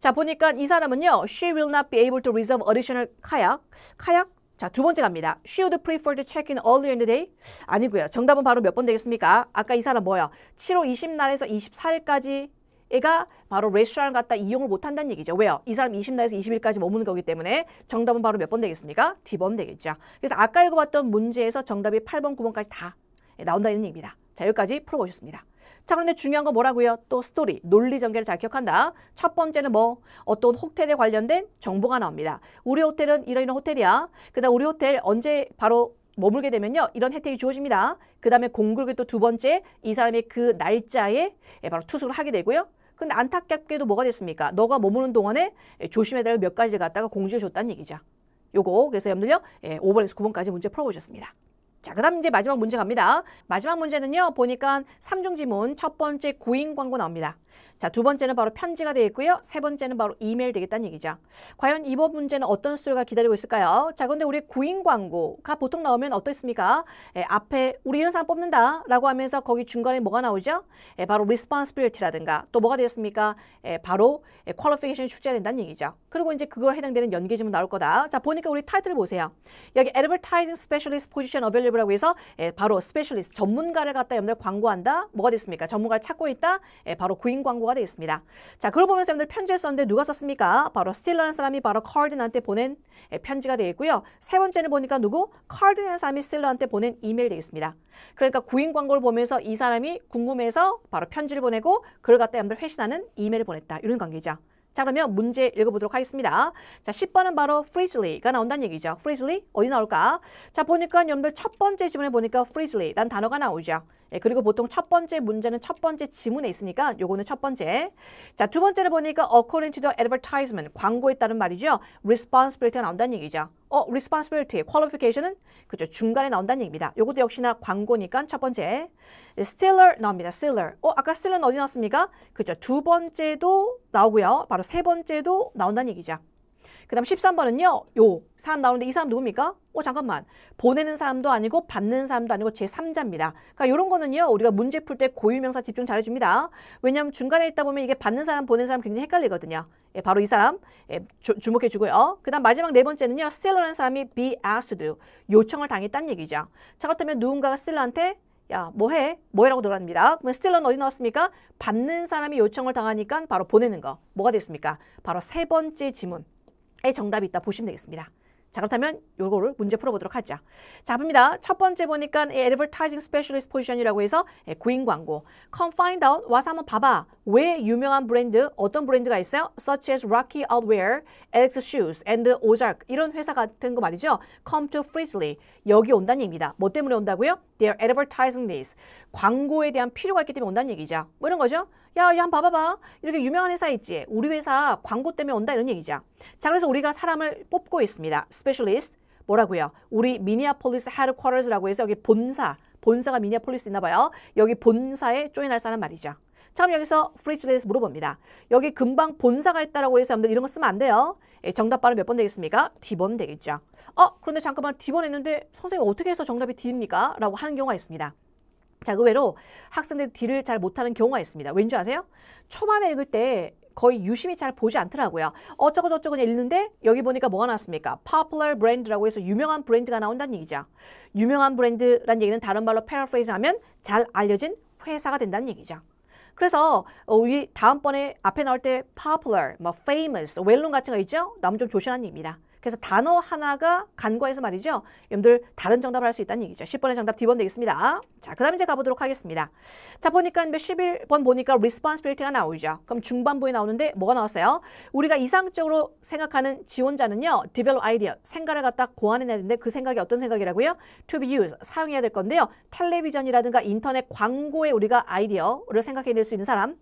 자 보니까 이 사람은요. She will not be able to reserve additional kayak. k a 자, 두 번째 갑니다. She would prefer to check in earlier in the day? 아니고요. 정답은 바로 몇 번 되겠습니까? 아까 이 사람 뭐예요? 7월 20날에서 24일까지 얘가 바로 레스토랑을 갖다 이용을 못한다는 얘기죠. 왜요? 이 사람 20날에서 20일까지 머무는 거기 때문에 정답은 바로 몇 번 되겠습니까? D번 되겠죠. 그래서 아까 읽어봤던 문제에서 정답이 8번, 9번까지 다 예, 나온다는 얘기입니다. 자, 여기까지 풀어보셨습니다. 자, 그런데 중요한 건 뭐라고요? 또 스토리, 논리 전개를 잘 기억한다. 첫 번째는 뭐? 어떤 호텔에 관련된 정보가 나옵니다. 우리 호텔은 이런 이런 호텔이야. 그 다음 우리 호텔 언제 바로 머물게 되면요. 이런 혜택이 주어집니다. 그 다음에 공교롭또두 번째 이 사람의 그 날짜에 예, 바로 투숙을 하게 되고요. 근데 안타깝게도 뭐가 됐습니까? 너가 머무는 동안에 예, 조심해야 될 몇 가지를 갖다가 공지해 줬다는 얘기죠. 요거 그래서 여러분들요 예, 5번에서 9번까지 문제 풀어보셨습니다. 자, 그 다음 이제 마지막 문제 갑니다. 마지막 문제는요, 보니까 삼중 지문 첫 번째 고인 광고 나옵니다. 자, 두 번째는 바로 편지가 되어 있고요. 세 번째는 바로 이메일 되겠다는 얘기죠. 과연 이번 문제는 어떤 수요가 기다리고 있을까요? 자, 근데 우리 고인 광고가 보통 나오면 어떻습니까? 예, 앞에 우리 이런 사람 뽑는다 라고 하면서 거기 중간에 뭐가 나오죠? 예, 바로 responsibility라든가 또 뭐가 되었습니까? 예, 바로 예, qualification이 출제된다는 얘기죠. 그리고 이제 그거에 해당되는 연계지문 나올 거다. 자, 보니까 우리 타이틀 보세요. 여기 advertising specialist position available 드리블하고 해서 예, 바로 스페셜리스트 전문가를 갖다 여러분들 광고한다. 뭐가 됐습니까? 전문가를 찾고 있다. 예, 바로 구인 광고가 되겠습니다. 자, 그걸 보면서 여러분들 편지를 썼는데 누가 썼습니까? 바로 스틸러라는 사람이 바로 컬든한테 보낸 예, 편지가 되겠고요. 세 번째는 보니까 누구? 컬든이라는 사람이 스틸러한테 보낸 이메일 되겠습니다. 그러니까 구인 광고를 보면서 이 사람이 궁금해서 바로 편지를 보내고 그걸 갖다 여러분들 회신하는 이메일을 보냈다. 이런 관계죠. 자 그러면 문제 읽어보도록 하겠습니다. 자 10번은 바로 freezly가 나온다는 얘기죠. freezly 어디 나올까? 자 보니까 여러분들 첫 번째 지문에 보니까 freezly란 단어가 나오죠. 예, 그리고 보통 첫 번째 문제는 첫 번째 지문에 있으니까 요거는 첫 번째. 자, 두 번째를 보니까 according to the advertisement, 광고에 따른 말이죠. responsibility가 나온다는 얘기죠. 어, responsibility, qualification은 그죠 중간에 나온다는 얘기입니다. 요것도 역시나 광고니까 첫 번째. stiller 나옵니다. stiller. 어, 아까 stiller는 어디 나왔습니까? 그죠 두 번째도 나오고요. 바로 세 번째도 나온다는 얘기죠. 그 다음 13번은요. 요 사람 나오는데 이 사람 누굽니까? 어 잠깐만. 보내는 사람도 아니고 받는 사람도 아니고 제3자입니다. 그러니까 이런 거는요. 우리가 문제 풀 때 고유명사 집중 잘해줍니다. 왜냐하면 중간에 있다 보면 이게 받는 사람 보내는 사람 굉장히 헷갈리거든요. 예, 바로 이 사람 예, 주, 주목해주고요. 그 다음 마지막 네 번째는요. 스텔러라는 사람이 be asked to do, 요청을 당했다는 얘기죠. 자 그렇다면 누군가가 스텔러한테 야, 뭐 해? 뭐 해라고 들어갑니다. 그러면 스틸러는 어디 나왔습니까? 받는 사람이 요청을 당하니까 바로 보내는 거. 뭐가 됐습니까? 바로 세 번째 지문. 에 정답이 있다 보시면 되겠습니다. 자 그렇다면 요거를 문제 풀어보도록 하죠. 자 봅니다. 첫 번째 보니까 advertising specialist position이라고 해서 구인 광고. Come find out. 와서 한번 봐봐. 왜 유명한 브랜드 어떤 브랜드가 있어요? Such as Rocky Outwear, Alex Shoes and Ozark 이런 회사 같은 거 말이죠. Come to Frizzly. 여기 온다는 얘기다. 입니뭐 때문에 온다고요? Their advertising n e e s 광고에 대한 필요가 있기 때문에 온다는 얘기죠. 뭐 이런 거죠. 야, 야, 봐봐봐. 이렇게 유명한 회사 있지. 우리 회사 광고 때문에 온다 이런 얘기죠. 자, 그래서 우리가 사람을 뽑고 있습니다. Specialist. 뭐라고요? 우리 미니아폴리스 헤드쿼터스라고 해서 여기 본사. 본사가 미니아폴리스 있나 봐요. 여기 본사에 조인할 사람 말이죠. 참 여기서 프리즈에 대해서 물어봅니다. 여기 금방 본사가 있다라고 해서 여러분들 이런 거 쓰면 안 돼요. 예, 정답 바로 몇 번 되겠습니까? D번 되겠죠. 어, 그런데 잠깐만 D번 했는데 선생님 어떻게 해서 정답이 D입니까? 라고 하는 경우가 있습니다. 자, 의외로 그 학생들이 D를 잘 못하는 경우가 있습니다. 왠지 아세요? 초반에 읽을 때 거의 유심히 잘 보지 않더라고요. 어쩌고 저쩌고 읽는데 여기 보니까 뭐가 나왔습니까? popular brand라고 해서 유명한 브랜드가 나온다는 얘기죠. 유명한 브랜드란 얘기는 다른 말로 paraphrase 하면 잘 알려진 회사가 된다는 얘기죠. 그래서 어, 우리 다음번에 앞에 나올 때 popular, 뭐 famous, w e l l k n o 웰론 같은 거 있죠? 너무 좀 조심하는 얘기입니다. 그래서 단어 하나가 간과해서 말이죠. 여러분들 다른 정답을 할 수 있다는 얘기죠. 10번의 정답 D번 되겠습니다. 자, 그 다음 이제 가보도록 하겠습니다. 자, 보니까 11번 보니까 responsibility가 나오죠. 그럼 중반부에 나오는데 뭐가 나왔어요? 우리가 이상적으로 생각하는 지원자는요. develop idea, 생각을 갖다 고안해내야 되는데 그 생각이 어떤 생각이라고요? to be used, 사용해야 될 건데요. 텔레비전이라든가 인터넷 광고에 우리가 아이디어를 생각해낼 수 있는 사람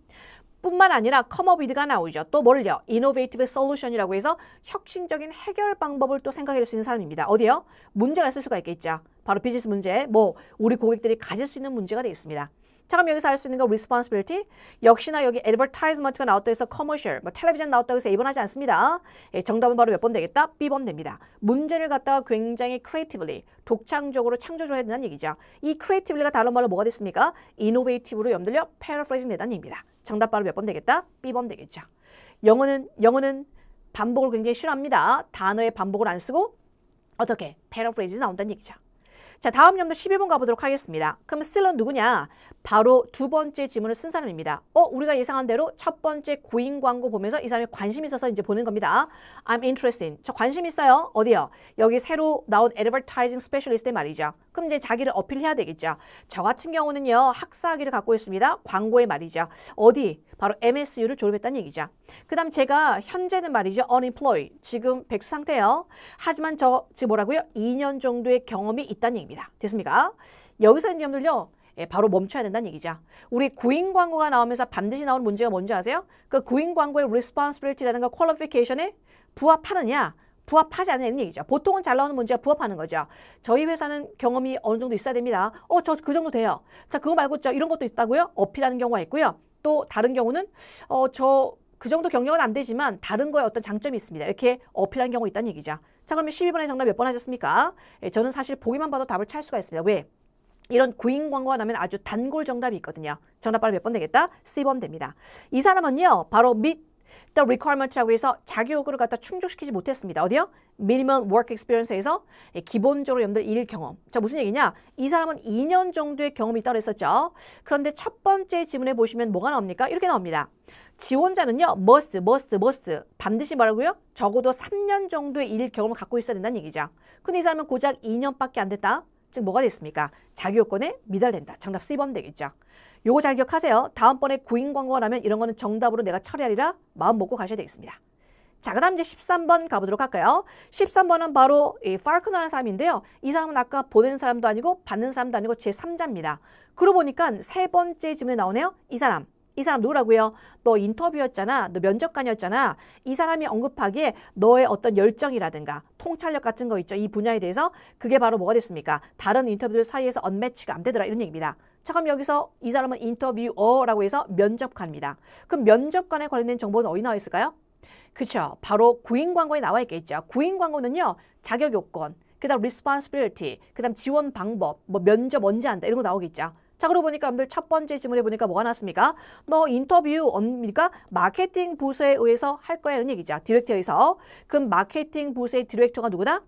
뿐만 아니라 커머비드가 나오죠. 또 뭘요? 이노베이티브 솔루션이라고 해서 혁신적인 해결 방법을 또 생각해낼 수 있는 사람입니다. 어디요? 문제가 있을 수가 있겠죠. 바로 비즈니스 문제, 뭐 우리 고객들이 가질 수 있는 문제가 되겠습니다. 자 그럼 여기서 알 수 있는 거 responsibility 역시나 여기 advertisement가 나왔다 해서 commercial 뭐 텔레비전 나왔다고 해서 1번 하지 않습니다. 예, 정답은 바로 몇 번 되겠다? B번 됩니다. 문제를 갖다가 굉장히 creatively 독창적으로 창조적으로 해야 된다는 얘기죠. 이 c r e a t i v e l y 가 다른 말로 뭐가 됐습니까? innovative로 염들려 paraphrasing 된다는 얘기입니다. 정답 바로 몇 번 되겠다? B번 되겠죠. 영어는 영어는 반복을 굉장히 싫어합니다. 단어의 반복을 안 쓰고 어떻게 paraphrase i n 나온다는 얘기죠. 자, 다음 염도 11번 가보도록 하겠습니다. 그럼 스틸러는 누구냐? 바로 두 번째 지문을 쓴 사람입니다. 어, 우리가 예상한 대로 첫 번째 고인 광고 보면서 이 사람이 관심 있어서 이제 보는 겁니다. I'm interested. 저 관심 있어요. 어디요? 여기 새로 나온 advertising specialist의 말이죠. 그럼 이제 자기를 어필해야 되겠죠. 저 같은 경우는요. 학사학위를 갖고 있습니다. 광고에 말이죠. 어디? 바로 MSU를 졸업했다는 얘기죠. 그 다음 제가 현재는 말이죠. unemployed. 지금 백수 상태예요. 하지만 저 지금 뭐라고요? 2년 정도의 경험이 있다는 얘기입니다. 됐습니까? 여기서 있는 점들요. 예, 바로 멈춰야 된다는 얘기죠. 우리 구인 광고가 나오면서 반드시 나오는 문제가 뭔지 아세요? 그 구인 광고의 responsibility라는 거 qualification에 부합하느냐 부합하지 않는 얘기죠. 보통은 잘 나오는 문제가 부합하는 거죠. 저희 회사는 경험이 어느 정도 있어야 됩니다. 어, 저 그 정도 돼요. 자, 그거 말고 저 이런 것도 있다고요? 어필하는 경우가 있고요. 또 다른 경우는 어, 저 그 정도 경력은 안 되지만 다른 거에 어떤 장점이 있습니다. 이렇게 어필하는 경우 가 있다는 얘기죠. 자, 그러면 12번의 정답 몇 번 하셨습니까? 예, 저는 사실 보기만 봐도 답을 찰 수가 있습니다. 왜? 이런 구인 광고가 나면 아주 단골 정답이 있거든요. 정답 바로 몇 번 되겠다? 3번 됩니다. 이 사람은요, 바로 밑 the requirement라고 해서 자기 요구를 갖다 충족시키지 못했습니다. 어디요? minimum work experience에서 기본적으로 여러분들 일 경험. 자, 무슨 얘기냐? 이 사람은 2년 정도의 경험이 있다고 했었죠. 그런데 첫 번째 질문에 보시면 뭐가 나옵니까? 이렇게 나옵니다. 지원자는요. must, must, must. 반드시 말하고요. 적어도 3년 정도의 일 경험을 갖고 있어야 된다는 얘기죠. 근데 이 사람은 고작 2년밖에 안 됐다. 즉 뭐가 됐습니까? 자기 요건에 미달된다. 정답 C번 되겠죠. 요거 잘 기억하세요. 다음번에 구인 광고가 나면 이런 거는 정답으로 내가 처리하리라 마음 먹고 가셔야 되겠습니다. 자, 그 다음 이제 13번 가보도록 할까요? 13번은 바로 이 팔크너라는 사람인데요. 이 사람은 아까 보낸 사람도 아니고 받는 사람도 아니고 제3자입니다. 그러고 보니까 세 번째 질문에 나오네요. 이 사람. 이 사람 누구라고요? 너 인터뷰였잖아. 너 면접관이었잖아. 이 사람이 언급하기에 너의 어떤 열정이라든가 통찰력 같은 거 있죠. 이 분야에 대해서 그게 바로 뭐가 됐습니까? 다른 인터뷰들 사이에서 언매치가 안 되더라. 이런 얘기입니다. 자 그럼 여기서 이 사람은 인터뷰어라고 해서 면접관입니다. 그럼 면접관에 관련된 정보는 어디 나와 있을까요? 그쵸. 바로 구인 광고에 나와 있겠죠. 구인 광고는요. 자격 요건. 그다음 리스폰스빌리티, 그다음 지원 방법, 뭐 면접 언제 한다 이런 거 나오겠죠. 자, 그러고 보니까 여러분들 첫 번째 질문해 보니까 뭐가 나왔습니까? 너 인터뷰 언니가 마케팅 부서에 의해서 할 거야 이런 얘기죠. 디렉터에서. 그럼 마케팅 부서의 디렉터가 누구다?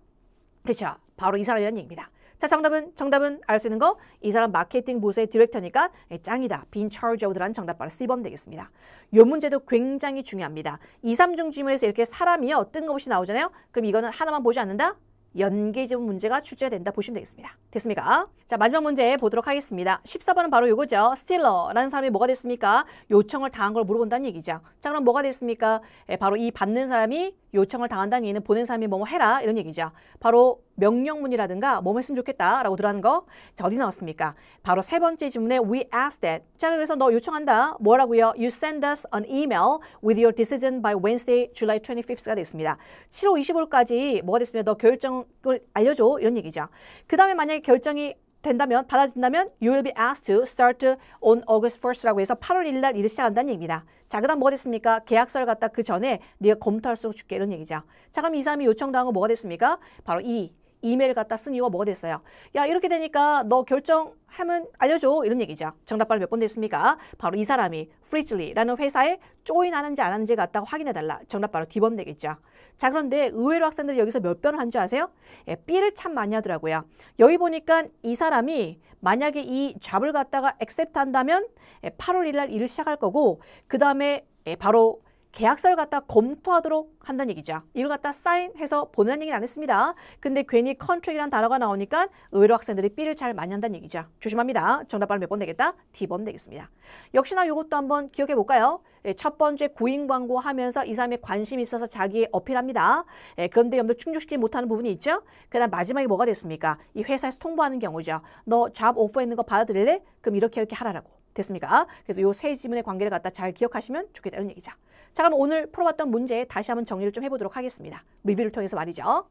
그렇죠. 바로 이 사람이라는 얘기입니다. 자, 정답은 정답은 알 수 있는 거 이 사람 마케팅 부서의 디렉터니까 예, 짱이다. 빈 charge of라는 정답 바로 C번 되겠습니다. 요 문제도 굉장히 중요합니다. 2, 3중 질문에서 이렇게 사람이요 뜬금없이 나오잖아요. 그럼 이거는 하나만 보지 않는다? 연계점 문제가 출제된다 보시면 되겠습니다. 됐습니까? 자, 마지막 문제 보도록 하겠습니다. 14번은 바로 이거죠. 스틸러라는 사람이 뭐가 됐습니까? 요청을 당한 걸 물어본다는 얘기죠. 자, 그럼 뭐가 됐습니까? 예, 바로 이 받는 사람이 요청을 당한다는 얘기는 보낸 사람이 뭐뭐 해라 이런 얘기죠. 바로 명령문이라든가 뭐뭐 했으면 좋겠다라고 들어가는 거. 자, 어디 나왔습니까? 바로 세 번째 질문에 we ask that. 자, 그래서 너 요청한다. 뭐라고요? You send us an email with your decision by Wednesday, July 25th가 됐습니다 7월 25일까지 뭐가 됐으면 너 결정을 알려줘 이런 얘기죠. 그 다음에 만약에 결정이 된다면 받아진다면 you will be asked to start on August 1st라고 해서 8월 1일 날 일을 시작한다는 얘기입니다. 자, 그다음 뭐가 됐습니까? 계약서를 갖다 그 전에 네가 검토할 수 있게 이런 얘기죠. 자, 그럼 이 사람이 요청당한 건 뭐가 됐습니까? 바로 이 이메일 갖다 쓴 이유가 뭐가 됐어요? 야 이렇게 되니까 너 결정하면 알려줘 이런 얘기죠. 정답발 몇번 됐습니까? 바로 이 사람이 프리즐리라는 회사에 조인하는지 안 하는지 갖다가 확인해달라. 정답 바로 D번 되겠죠. 자 그런데 의외로 학생들이 여기서 몇 번을 한 줄 아세요? 예, B를 참 많이 하더라고요. 여기 보니까 이 사람이 만약에 이 잡을 갖다가 액셉트 한다면 8월 예, 1일 날 일을 시작할 거고 그 다음에 예, 바로 계약서를 갖다 검토하도록 한다는 얘기죠. 이걸 갖다 사인해서 보내는 얘기는 안 했습니다. 근데 괜히 컨트랙이라는 단어가 나오니까 의외로 학생들이 B를 잘 많이 한다는 얘기죠. 조심합니다. 정답 바로 몇 번 내겠다? D번 내겠습니다. 역시나 이것도 한번 기억해 볼까요? 예, 첫 번째 구인 광고 하면서 이사람의 관심이 있어서 자기 어필합니다. 예, 그런데 염도 충족시키지 못하는 부분이 있죠. 그다음 마지막에 뭐가 됐습니까? 이 회사에서 통보하는 경우죠. 너 잡 오퍼 있는 거 받아들일래? 그럼 이렇게 이렇게 하라라고. 됐습니까? 그래서 요 세 지문의 관계를 갖다 잘 기억하시면 좋겠다는 얘기죠. 자, 그럼 오늘 풀어봤던 문제 다시 한번 정리를 좀 해보도록 하겠습니다. 리뷰를 통해서 말이죠.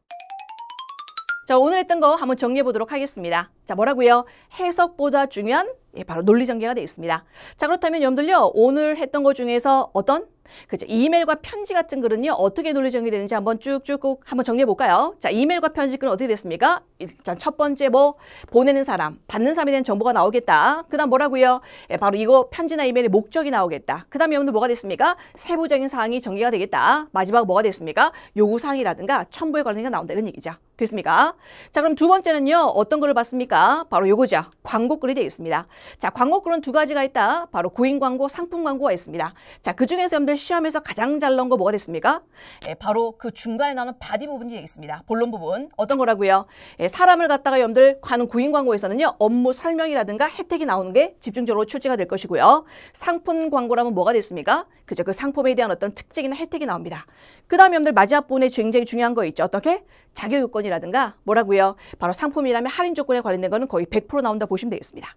자, 오늘 했던 거 한번 정리해 보도록 하겠습니다. 자, 뭐라고요? 해석보다 중요한 예, 바로 논리 전개가 되어 있습니다. 자, 그렇다면 여러분들요. 오늘 했던 거 중에서 어떤 그죠. 이메일과 편지 같은 글은요. 어떻게 논리 정리되는지 한번 쭉쭉 한번 정리해 볼까요? 자, 이메일과 편지 글은 어떻게 됐습니까? 일단 첫 번째 뭐 보내는 사람, 받는 사람에 대한 정보가 나오겠다. 그다음 뭐라고요? 예, 바로 이거 편지나 이메일의 목적이 나오겠다. 그다음 여러분들 뭐가 됐습니까? 세부적인 사항이 정리가 되겠다. 마지막 뭐가 됐습니까? 요구 사항이라든가 첨부에 관련된 게 나온다 는 얘기죠. 됐습니까? 자, 그럼 두 번째는요. 어떤 글을 봤습니까? 바로 요거죠. 광고글이 되겠습니다. 자, 광고글은 두 가지가 있다. 바로 구인 광고, 상품 광고가 있습니다. 자, 그중에서 여러분들 오늘 시험에서 가장 잘 나온 거 뭐가 됐습니까? 예, 바로 그 중간에 나오는 바디 부분이 되겠습니다. 본론 부분. 어떤 거라고요? 예, 사람을 갖다가 염러분들 가는 구인 광고에서는요. 업무 설명이라든가 혜택이 나오는 게 집중적으로 출제가 될 것이고요. 상품 광고라면 뭐가 됐습니까? 그죠. 그 상품에 대한 어떤 특징이나 혜택이 나옵니다. 그 다음에 염러분들 마지막 부분에 굉장히 중요한 거 있죠. 어떻게? 자격 요건이라든가 뭐라고요? 바로 상품이라면 할인 조건에 관련된 거는 거의 100% 나온다 보시면 되겠습니다.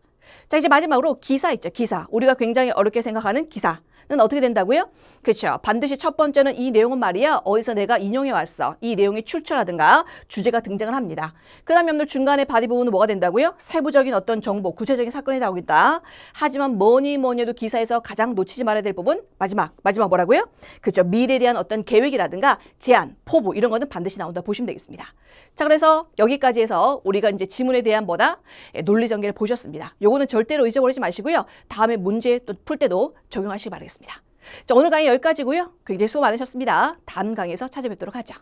자 이제 마지막으로 기사 있죠 기사 우리가 굉장히 어렵게 생각하는 기사 어떻게 된다고요? 그렇죠. 반드시 첫 번째는 이 내용은 말이야 어디서 내가 인용해 왔어. 이 내용의 출처라든가 주제가 등장을 합니다. 그 다음에 오늘 중간에 바디 부분은 뭐가 된다고요? 세부적인 어떤 정보, 구체적인 사건이 나오겠다. 하지만 뭐니 뭐니 해도 기사에서 가장 놓치지 말아야 될 부분 마지막, 마지막 뭐라고요? 그렇죠. 미래에 대한 어떤 계획이라든가 제안, 포부 이런 거는 반드시 나온다 보시면 되겠습니다. 자 그래서 여기까지 해서 우리가 이제 지문에 대한 뭐다? 예, 논리 전개를 보셨습니다. 요거는 절대로 잊어버리지 마시고요. 다음에 문제 또 풀 때도 적용하시기 바라겠습니다. 알아습니다 자, 오늘 강의 여기까지고요. 굉장히 수고 많으셨습니다. 다음 강의에서 찾아뵙도록 하죠.